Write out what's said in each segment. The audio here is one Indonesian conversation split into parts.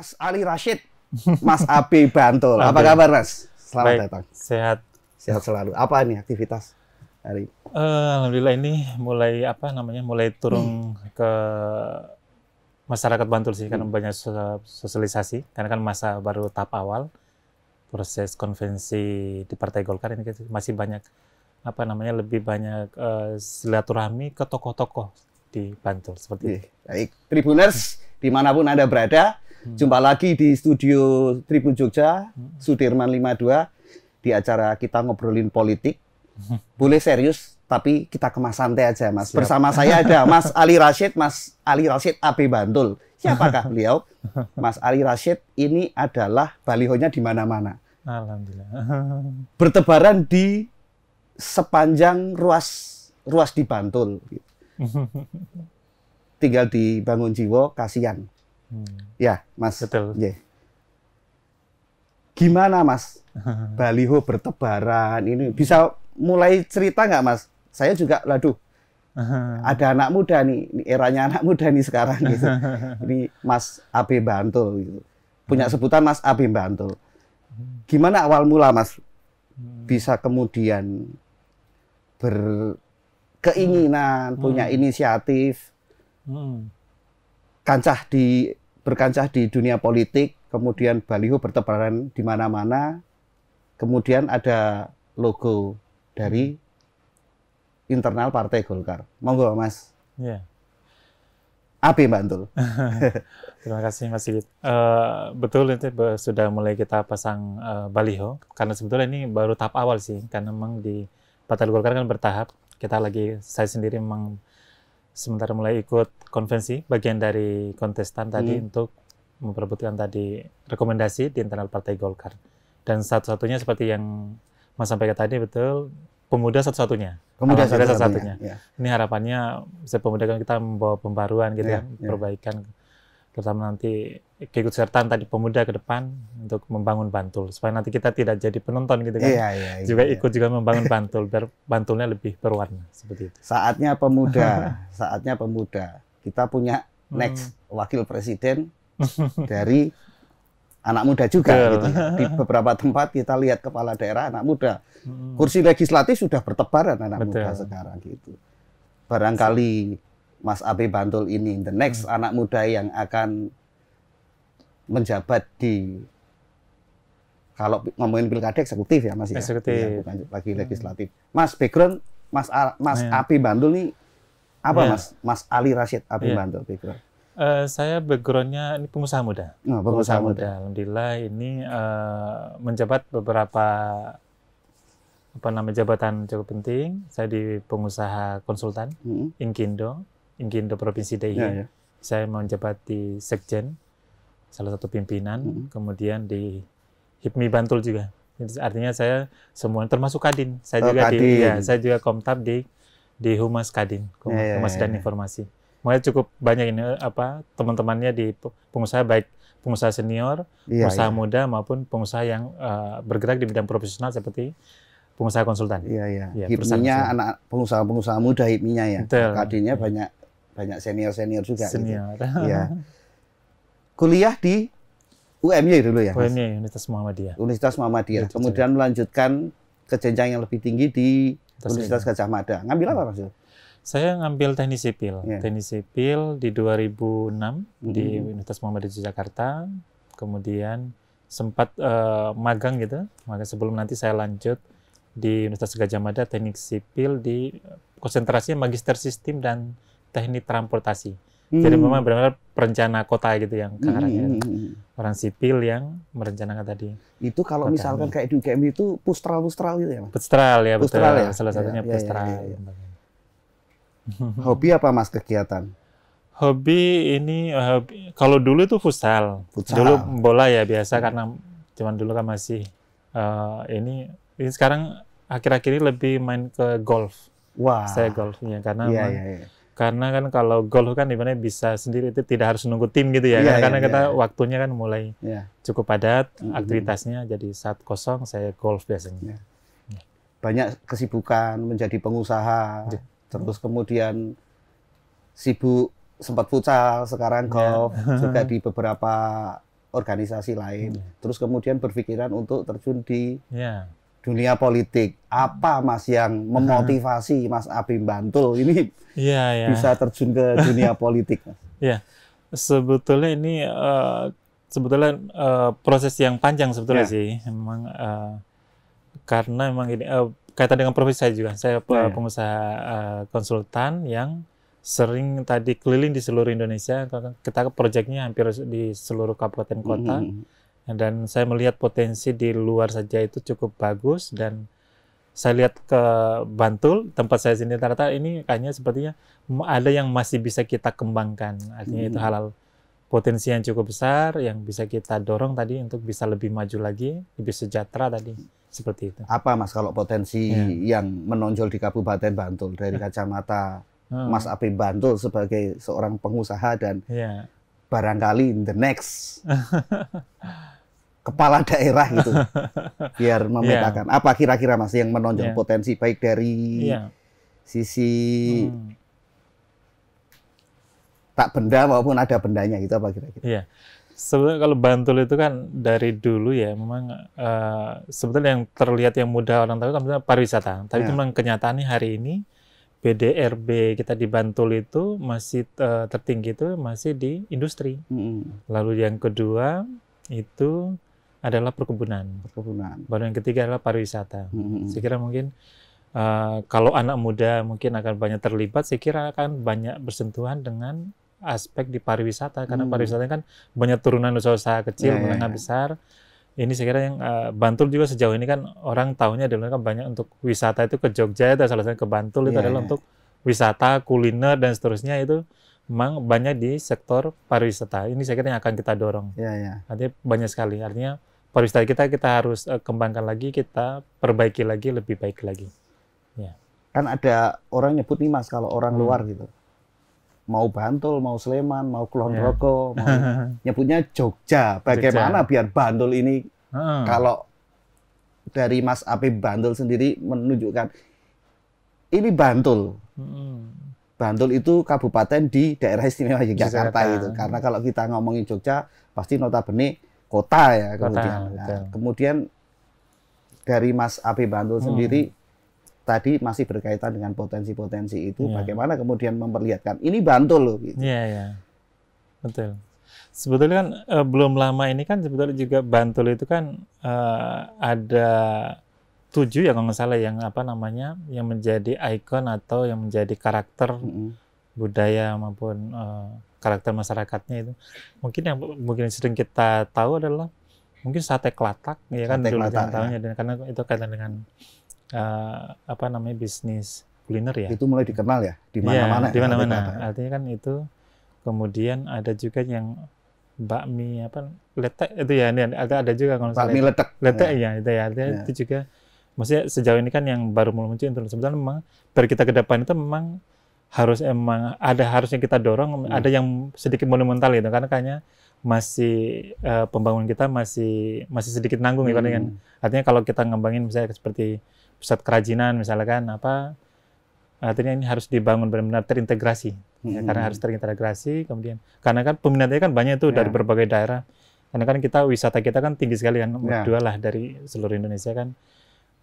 Mas Ali Rashid, Mas Abi Bantul. Apa kabar Mas? Selamat Baik, datang. Sehat. Sehat selalu. Apa ini aktivitas hari? Uh, Alhamdulillah ini mulai apa namanya? Mulai turun hmm. ke masyarakat Bantul sih karena hmm. banyak sosialisasi karena kan masa baru tahap awal proses konvensi di Partai Golkar ini kan masih banyak apa namanya lebih banyak uh, silaturahmi ke tokoh-tokoh di Bantul seperti ini. itu. Baik, Tribuners dimanapun anda berada, Hmm. Jumpa lagi di studio Tribun Jogja, hmm. Sudirman 52 di acara kita ngobrolin politik. Boleh serius, tapi kita kemas santai aja, Mas. Siap. Bersama saya ada Mas Ali Rashid, Mas Ali Rashid AB Bantul. Siapakah beliau? Mas Ali Rashid ini adalah balihonya di mana-mana. Alhamdulillah. Bertebaran di sepanjang ruas ruas di Bantul. Tinggal di Bangun Jiwo, kasihan. Hmm. Ya, Mas. Betul. Yeah. Gimana, Mas? Baliho bertebaran ini bisa mulai cerita nggak, Mas? Saya juga, laduh, ada anak muda nih, eranya anak muda nih sekarang gitu. Ini Mas AB Bantul gitu. Punya sebutan Mas AB Bantul. Gimana awal mula, Mas? Hmm. Bisa kemudian berkeinginan, hmm. punya hmm. inisiatif, kancah di berkancah di dunia politik, kemudian baliho bertebaran di mana-mana, kemudian ada logo dari internal Partai Golkar. Monggo, Mas. Iya. Api, Mbak Antul. Terima kasih, Mas Sigit. Uh, betul, itu sudah mulai kita pasang uh, baliho, karena sebetulnya ini baru tahap awal sih, karena memang di Partai Golkar kan bertahap. Kita lagi, saya sendiri memang sementara mulai ikut konvensi bagian dari kontestan tadi hmm. untuk memperebutkan tadi rekomendasi di internal Partai Golkar. Dan satu-satunya seperti yang Mas sampaikan tadi betul pemuda satu-satunya. Pemuda satu-satunya. Satu, Ya. Ini harapannya bisa pemuda kan kita membawa pembaruan gitu ya, ya, ya. perbaikan. Ya terutama nanti keikutsertaan tadi pemuda ke depan untuk membangun Bantul supaya nanti kita tidak jadi penonton gitu kan. Iya, iya, iya, juga iya. ikut juga membangun Bantul biar Bantulnya lebih berwarna seperti itu. Saatnya pemuda, saatnya pemuda. Kita punya hmm. next hmm. wakil presiden dari anak muda juga Betul. gitu. Di beberapa tempat kita lihat kepala daerah anak muda. Hmm. Kursi legislatif sudah bertebaran anak Betul. muda sekarang gitu. Barangkali Mas Abi Bantul ini, the next hmm. anak muda yang akan menjabat di kalau ngomongin pilkada eksekutif ya Mas ya? eksekutif. ya bukan lagi legislatif. Mas background Mas A, Mas yeah. Abe Bantul ini apa yeah. Mas Mas Ali Rashid Abi iya. yeah. Bantul background? Uh, saya backgroundnya ini pengusaha muda. Oh, pengusaha, pengusaha muda. muda. Alhamdulillah ini uh, menjabat beberapa apa namanya jabatan cukup penting. Saya di pengusaha konsultan -hmm. Inkindo. Ingindo Provinsi DIY. Ya, ya. Saya menjabat di Sekjen, salah satu pimpinan, mm -hmm. kemudian di HIPMI Bantul juga. Jadi artinya saya semua termasuk Kadin. Saya oh, juga Kadin. di ya, saya juga Komtab di di Humas Kadin, ya, Humas, ya, Humas ya. dan ya. Informasi. Makanya cukup banyak ini eh, apa teman-temannya di pengusaha baik pengusaha senior, ya, pengusaha ya. muda maupun pengusaha yang uh, bergerak di bidang profesional seperti pengusaha konsultan. Iya, iya. Ya, hipminya anak pengusaha-pengusaha muda hipminya ya. Kadinnya iya. banyak banyak gitu. senior senior juga. Senior. Gitu. ya. Kuliah di UMY dulu ya. Mas? Universitas Muhammadiyah. Universitas Muhammadiyah. Ya, Kemudian juga. melanjutkan ke jenjang yang lebih tinggi di Terus Universitas Gajah Mada. Ngambil apa Mas? Saya ngambil teknik sipil. Yeah. Teknik sipil di 2006 mm. Mm-hmm. di Universitas Muhammadiyah Jakarta. Kemudian sempat uh, magang gitu. Magang sebelum nanti saya lanjut di Universitas Gajah Mada teknik sipil di konsentrasinya magister sistem dan teknik transportasi. Hmm. Jadi memang benar-benar perencana kota gitu yang hmm. kan. orang sipil yang merencanakan tadi. Itu kalau kota misalkan kayak di UGM itu pustral-pustral gitu ya? Pustral ya, pustral betul. Ya? Salah satunya ya, ya, ya, pustral. Ya, ya, ya, Hobi apa mas kegiatan? Hobi ini eh, hobi, kalau dulu itu futsal. futsal. Dulu bola ya biasa hmm. karena cuman dulu kan masih uh, ini ini sekarang akhir-akhir ini lebih main ke golf. Wah. Saya golfnya karena yeah, yeah, yeah. Karena kan kalau golf kan dimana bisa sendiri itu tidak harus nunggu tim gitu ya. Yeah, Karena yeah, iya, iya, kita yeah. waktunya kan mulai yeah. cukup padat, mm -hmm. aktivitasnya jadi saat kosong saya golf biasanya. Iya. Banyak kesibukan menjadi pengusaha, yeah. terus kemudian sibuk sempat futsal, sekarang golf yeah. juga di beberapa organisasi lain. Yeah. Terus kemudian berpikiran untuk terjun di yeah dunia politik. Apa Mas yang memotivasi Mas Abim Bantul ini ya, ya. bisa terjun ke dunia politik? Ya, sebetulnya ini uh, sebetulnya uh, proses yang panjang sebetulnya ya. sih, memang uh, karena memang ini uh, kaitan dengan profesi saya juga. Saya ya. pengusaha uh, konsultan yang sering tadi keliling di seluruh Indonesia. Kita proyeknya hampir di seluruh kabupaten kota. Mm -hmm dan saya melihat potensi di luar saja itu cukup bagus dan saya lihat ke Bantul tempat saya sendiri ternyata ini kayaknya sepertinya ada yang masih bisa kita kembangkan. Artinya hmm. itu halal potensi yang cukup besar yang bisa kita dorong tadi untuk bisa lebih maju lagi, lebih sejahtera tadi seperti itu. Apa Mas kalau potensi ya. yang menonjol di Kabupaten Bantul dari ya. kacamata hmm. Mas Api Bantul sebagai seorang pengusaha dan ya barangkali in the next kepala daerah gitu biar memetakan yeah. apa kira-kira mas yang menonjol yeah. potensi baik dari yeah. sisi hmm. tak benda maupun ada bendanya gitu apa kira-kira? Iya. Sebetulnya kalau Bantul itu kan dari dulu ya memang uh, sebetulnya yang terlihat yang mudah orang tahu kan pariwisata. Tapi ya. memang kenyataannya hari ini PDRB kita di Bantul itu masih uh, tertinggi itu masih di industri. Mm. Lalu yang kedua itu adalah perkebunan. Perkebunan. Baru yang ketiga adalah pariwisata. Mm. Saya kira mungkin uh, kalau anak muda mungkin akan banyak terlibat, saya kira akan banyak bersentuhan dengan aspek di pariwisata karena mm. pariwisata kan banyak turunan usaha-usaha kecil, yeah, iya, menengah yeah. besar ini saya kira yang uh, Bantul juga sejauh ini kan orang tahunya adalah kan banyak untuk wisata itu ke Jogja itu salah satu ke Bantul itu yeah, adalah iya. untuk wisata kuliner dan seterusnya itu memang banyak di sektor pariwisata. Ini saya kira yang akan kita dorong. Yeah, yeah. Artinya banyak sekali. Artinya pariwisata kita kita harus uh, kembangkan lagi, kita perbaiki lagi, lebih baik lagi. Yeah. Kan ada orang nyebut nih mas kalau orang hmm. luar gitu mau Bantul, mau Sleman, mau Kulon yeah. Rogo, mau nyebutnya Jogja. Bagaimana Jogja. biar Bantul ini hmm. kalau dari Mas Ape Bantul sendiri menunjukkan ini Bantul. Hmm. Bantul itu kabupaten di daerah istimewa Yogyakarta, itu. Karena kalau kita ngomongin Jogja pasti notabene kota ya kemudian. Kota, nah, kemudian dari Mas Ape Bantul hmm. sendiri tadi masih berkaitan dengan potensi-potensi itu. Yeah. Bagaimana kemudian memperlihatkan ini bantul loh. Gitu. Iya, yeah, iya. Yeah. Betul. Sebetulnya kan uh, belum lama ini kan sebetulnya juga Bantul itu kan uh, ada tujuh ya kalau nggak salah yang apa namanya yang menjadi ikon atau yang menjadi karakter mm -hmm. budaya maupun uh, karakter masyarakatnya itu. Mungkin yang mungkin sering kita tahu adalah mungkin sate kelatak ya kan sate dulu kelatak, ya. dan karena itu kaitan dengan uh, apa namanya bisnis kuliner ya. Itu mulai dikenal ya di iya, mana-mana. Ya, di mana-mana. Artinya kan itu kemudian ada juga yang bakmi apa letek itu ya ada ada juga kalau bakmi letek. Letek ya, ya itu ya. Artinya ya. itu juga maksudnya sejauh ini kan yang baru mulai muncul itu sebenarnya memang dari kita ke depan itu memang harus emang ada harusnya kita dorong hmm. ada yang sedikit monumental itu karena kayaknya masih uh, pembangunan kita masih masih sedikit nanggung hmm. ya kan artinya kalau kita ngembangin misalnya seperti pusat kerajinan misalkan apa artinya ini harus dibangun benar-benar terintegrasi mm-hmm. ya, hmm. karena harus terintegrasi kemudian karena kan peminatnya kan banyak tuh yeah. dari ya. berbagai daerah karena kan kita wisata kita kan tinggi sekali kan nomor yeah. dua lah dari seluruh Indonesia kan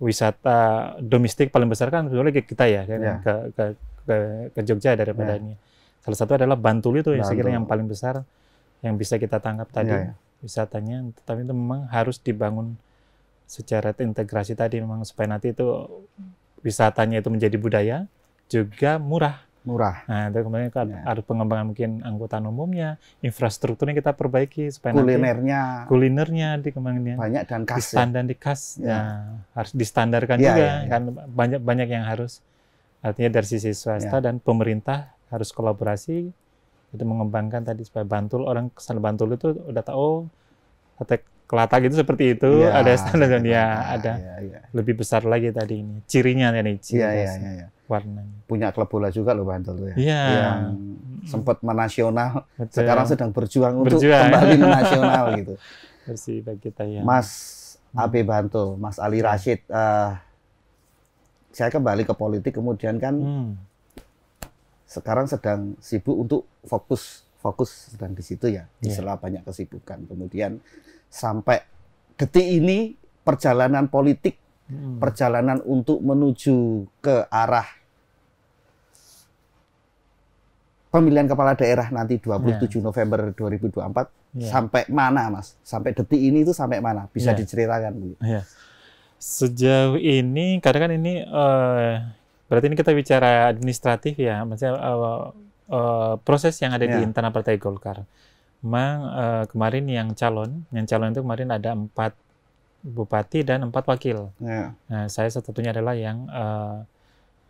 wisata domestik paling besar kan sebetulnya kita ya, ya kan yeah. ke, ke ke ke Jogja daripada yeah. ini salah satu adalah Bantul itu yang saya kira yang paling besar yang bisa kita tangkap tadi yeah, yeah. wisatanya tapi itu memang harus dibangun secara integrasi tadi memang supaya nanti itu wisatanya itu menjadi budaya juga murah murah. Nah, itu kemudian kan ya. ada pengembangan mungkin angkutan umumnya, infrastrukturnya kita perbaiki supaya kulinernya, nanti kulinernya dikembanginnya banyak dan khas, standar ya. di khas, ya. ya harus distandarkan ya, juga ya, ya. kan banyak banyak yang harus artinya dari sisi swasta ya. dan pemerintah harus kolaborasi itu mengembangkan tadi supaya Bantul orang kesal Bantul itu udah tahu oh, kelatak itu seperti itu, ya, ada standar dan ya iya, ada ya, ya. lebih besar lagi tadi ini. Cirinya ini ciri ya, ya, ya, ya. warnanya. Punya klub bola juga loh Bantul ya. ya. Yang sempat menasional, sekarang sedang berjuang, berjuang. untuk kembali menasional gitu. Bersih bagi kita ya. Mas hmm. AB Bantul, Mas Ali Rashid, uh, saya kembali ke politik kemudian kan hmm. sekarang sedang sibuk untuk fokus fokus sedang di situ ya, di yeah. sela banyak kesibukan. Kemudian sampai detik ini perjalanan politik, hmm. perjalanan untuk menuju ke arah pemilihan kepala daerah nanti 27 yeah. November 2024 yeah. sampai mana Mas? Sampai detik ini itu sampai mana? Bisa yeah. diceritakan? Yeah. Sejauh ini karena kan ini uh, berarti ini kita bicara administratif ya, maksudnya uh, uh, proses yang ada yeah. di ya. internal Partai Golkar memang uh, kemarin yang calon, yang calon itu kemarin ada empat bupati dan empat wakil. Yeah. Nah, saya satu satunya adalah yang uh,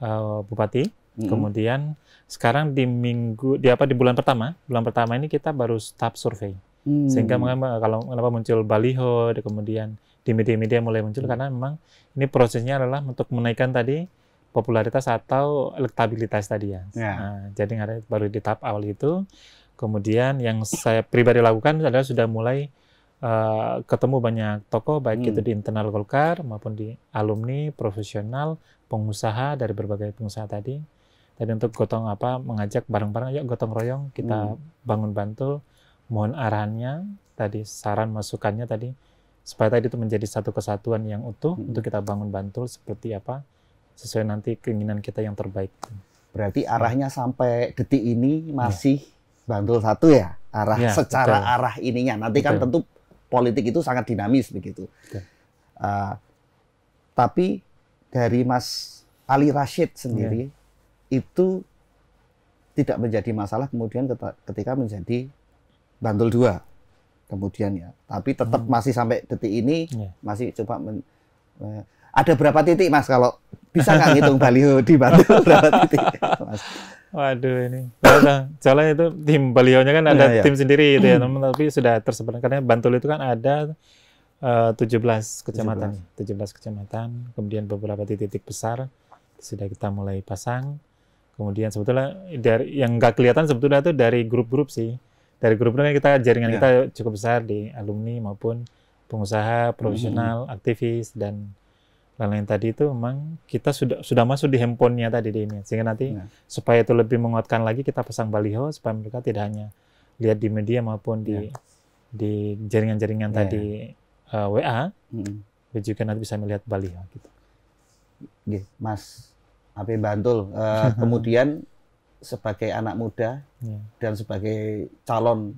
uh, bupati. mm Kemudian sekarang di minggu, di apa di bulan pertama, bulan pertama ini kita baru tahap survei. mm Sehingga mengapa kalau kenapa muncul baliho, kemudian di media-media mulai muncul mm karena memang ini prosesnya adalah untuk menaikkan tadi popularitas atau elektabilitas tadi ya. Yeah. Nah, jadi baru di tahap awal itu Kemudian yang saya pribadi lakukan adalah sudah mulai uh, ketemu banyak toko baik hmm. itu di internal Golkar maupun di alumni, profesional, pengusaha dari berbagai pengusaha tadi. Tadi untuk gotong apa mengajak bareng-bareng ayo gotong royong kita hmm. bangun Bantul. Mohon arahannya tadi, saran masukannya tadi supaya tadi itu menjadi satu kesatuan yang utuh hmm. untuk kita bangun Bantul seperti apa sesuai nanti keinginan kita yang terbaik. Berarti hmm. arahnya sampai detik ini iya. masih ya Bantul satu ya arah ya, secara betul. arah ininya. Nanti kan betul. kan tentu politik itu sangat dinamis begitu. Uh, tapi dari Mas Ali Rashid sendiri ya. itu tidak menjadi masalah kemudian ketika menjadi Bantul dua kemudian ya. Tapi tetap hmm. masih sampai detik ini ya. masih coba men, ada berapa titik Mas kalau bisa nggak ngitung baliho di Bantul berapa titik Mas? Waduh ini. Ya soalnya itu tim Balionya kan ada ya, ya. tim sendiri gitu ya, teman hmm. tapi sudah tersebar karena Bantul itu kan ada eh, uh, 17 kecamatan, 17. 17 ya, kecamatan, kemudian beberapa titik-titik besar sudah kita mulai pasang. Kemudian sebetulnya dari yang nggak kelihatan sebetulnya itu dari grup-grup sih. Dari grup-grup kan kita jaringan ya. kita cukup besar di alumni maupun pengusaha, profesional, hmm. aktivis dan lain-lain tadi itu memang kita sudah sudah masuk di handphonenya tadi di ini sehingga nanti ya. supaya itu lebih menguatkan lagi kita pasang baliho supaya mereka tidak hanya lihat di media maupun di ya. di jaringan-jaringan ya. tadi uh, ya. eh, WA hmm. tapi juga nanti bisa melihat baliho gitu. Mas AP Bantul uh, kemudian sebagai anak muda ya. dan sebagai calon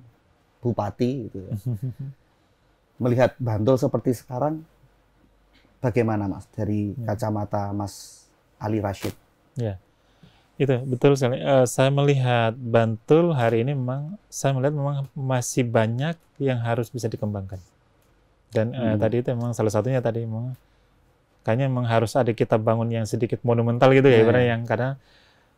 bupati gitu ya. melihat Bantul seperti sekarang bagaimana Mas dari ya. kacamata Mas Ali Rashid? Ya. Itu betul sekali. Uh, saya melihat Bantul hari ini memang saya melihat memang masih banyak yang harus bisa dikembangkan. Dan uh, tadi itu memang salah satunya tadi memang kayaknya memang harus ada kita bangun yang sedikit monumental gitu ya, ya. karena ya. yang karena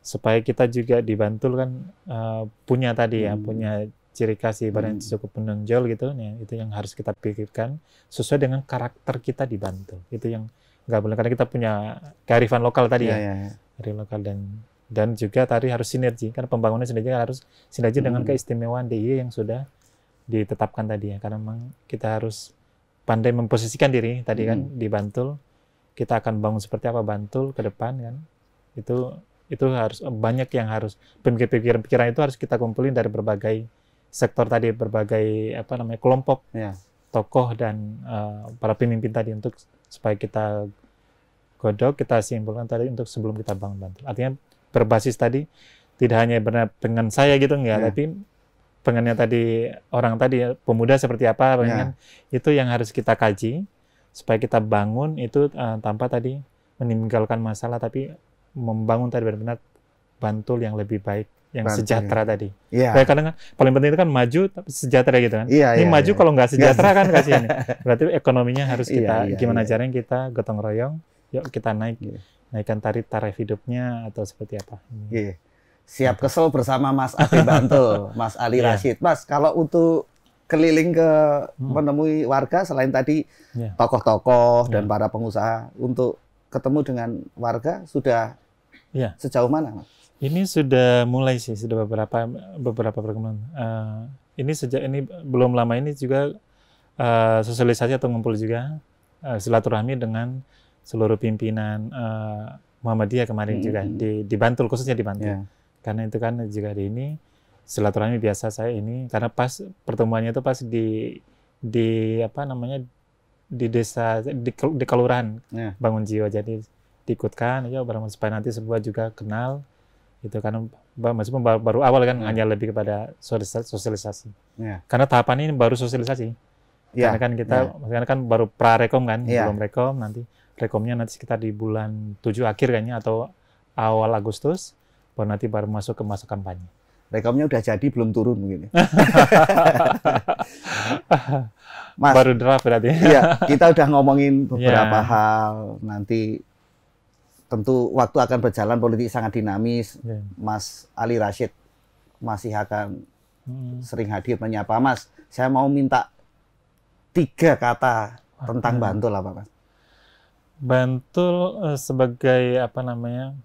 supaya kita juga dibantul kan uh, punya tadi ya, hmm. punya ciri khas barang hmm. cukup menonjol gitu ya itu yang harus kita pikirkan sesuai dengan karakter kita di Bantul itu yang nggak boleh karena kita punya kearifan lokal tadi yeah, ya dari iya, iya. lokal dan dan juga tadi harus sinergi karena pembangunan sinergi kan harus sinergi hmm. dengan keistimewaan DIY yang sudah ditetapkan tadi ya karena memang kita harus pandai memposisikan diri tadi kan, hmm. kan di Bantul kita akan bangun seperti apa Bantul ke depan kan itu itu harus banyak yang harus pemikiran pikiran itu harus kita kumpulin dari berbagai sektor tadi berbagai apa namanya kelompok ya. tokoh dan uh, para pemimpin tadi untuk supaya kita godok kita simpulkan tadi untuk sebelum kita bangun Bantul artinya berbasis tadi tidak hanya benar dengan saya gitu enggak ya. tapi pengennya tadi orang tadi pemuda seperti apa ya. pengen ya. itu yang harus kita kaji supaya kita bangun itu uh, tanpa tadi meninggalkan masalah tapi membangun tadi benar-benar Bantul yang lebih baik yang Bantunya. sejahtera tadi. Iya. Kayak kadang kan paling penting itu kan maju tapi sejahtera gitu kan. Iya, Ini yeah, maju yeah. kalau nggak sejahtera kan kasihan. Berarti ekonominya harus iya, kita yeah, yeah, gimana yeah. caranya kita gotong royong, yuk kita naik yeah. naikkan tarif tarif hidupnya atau seperti apa. Iya. Siap kesel bersama Mas Ali Bantul, Mas Ali yeah. Rashid. Mas, kalau untuk keliling ke hmm. menemui warga selain tadi iya. tokoh-tokoh yeah. yeah. dan iya. para pengusaha untuk ketemu dengan warga sudah yeah. sejauh mana, Mas? Ini sudah mulai sih, sudah beberapa beberapa perkembangan. Uh, ini sejak ini belum lama ini juga uh, sosialisasi atau ngumpul juga uh, silaturahmi dengan seluruh pimpinan uh, Muhammadiyah kemarin hmm. juga di, di Bantul khususnya di Bantul. Yeah. Karena itu kan juga di ini silaturahmi biasa saya ini karena pas pertemuannya itu pas di di apa namanya di desa di, di kelurahan yeah. Bangun Jiwa jadi diikutkan ya barang supaya nanti semua juga kenal gitu karena masih baru, baru awal kan hmm. hanya lebih kepada sosialisasi yeah. karena tahapan ini baru sosialisasi yeah. karena kan kita yeah. karena kan baru pra rekom kan yeah. belum rekom nanti rekomnya nanti sekitar di bulan tujuh akhir kayaknya atau awal Agustus baru nanti baru masuk ke masa kampanye rekomnya udah jadi belum turun mungkin ya. Mas, baru draft berarti ya kita udah ngomongin iya. beberapa yeah. hal nanti tentu waktu akan berjalan politik sangat dinamis. Yeah. Mas Ali Rashid masih akan hmm. sering hadir menyapa Mas. Saya mau minta tiga kata tentang Bantul apa Mas? Bantul eh, sebagai apa namanya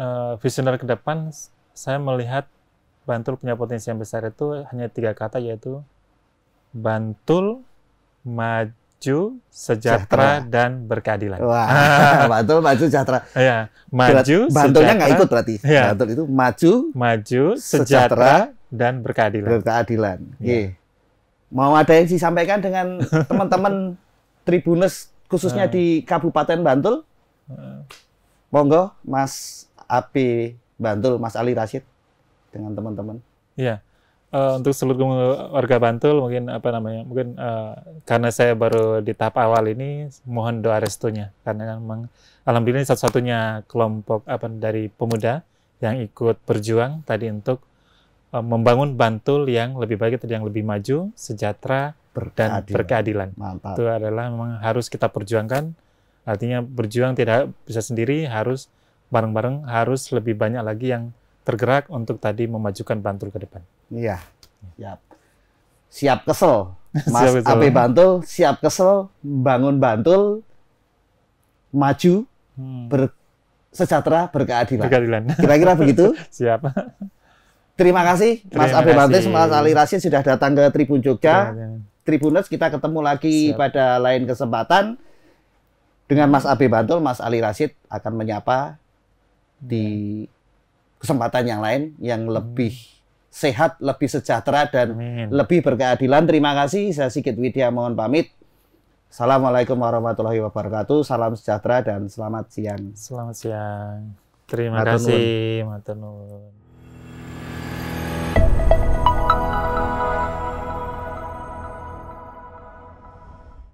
eh, visioner ke depan, saya melihat Bantul punya potensi yang besar itu hanya tiga kata yaitu Bantul, maju maju, sejahtera, sejahtera. dan berkeadilan. Wah, Bantul maju sejahtera. Iya, maju. Bantunya nggak ikut berarti. Ya. Bantul itu maju, maju, sejahtera, sejahtera dan berkeadilan. Berkeadilan. Ya. Mau ada yang disampaikan dengan teman-teman Tribunus khususnya eh. di Kabupaten Bantul? Monggo, Mas Api Bantul, Mas Ali Rashid dengan teman-teman. Iya. -teman uh, untuk seluruh warga Bantul mungkin apa namanya mungkin uh, karena saya baru di tahap awal ini mohon doa restunya karena memang alhamdulillah satu-satunya kelompok apa dari pemuda yang ikut berjuang tadi untuk uh, membangun Bantul yang lebih baik yang lebih maju sejahtera berkeadilan. dan berkeadilan Mantap. itu adalah memang harus kita perjuangkan artinya berjuang tidak bisa sendiri harus bareng-bareng harus lebih banyak lagi yang tergerak untuk tadi memajukan Bantul ke depan. Iya. Siap. Siap kesel. Mas siap AP Bantul, siap kesel, bangun Bantul, maju, hmm. sejahtera berkeadilan. Berkeadilan. Kira-kira begitu? siap. Terima kasih Terima Mas Abe Bantul Mas Ali Rasid sudah datang ke Tribun Jogja. Iya, iya. Tribuners kita ketemu lagi Siap. pada lain kesempatan dengan Mas Abi Bantul, Mas Ali Rasid akan menyapa di iya. kesempatan yang lain yang lebih hmm sehat, lebih sejahtera, dan Amin. lebih berkeadilan. Terima kasih. Saya Sigit Widya mohon pamit. Assalamualaikum warahmatullahi wabarakatuh. Salam sejahtera dan selamat siang. Selamat siang. Terima kasih, Matenun.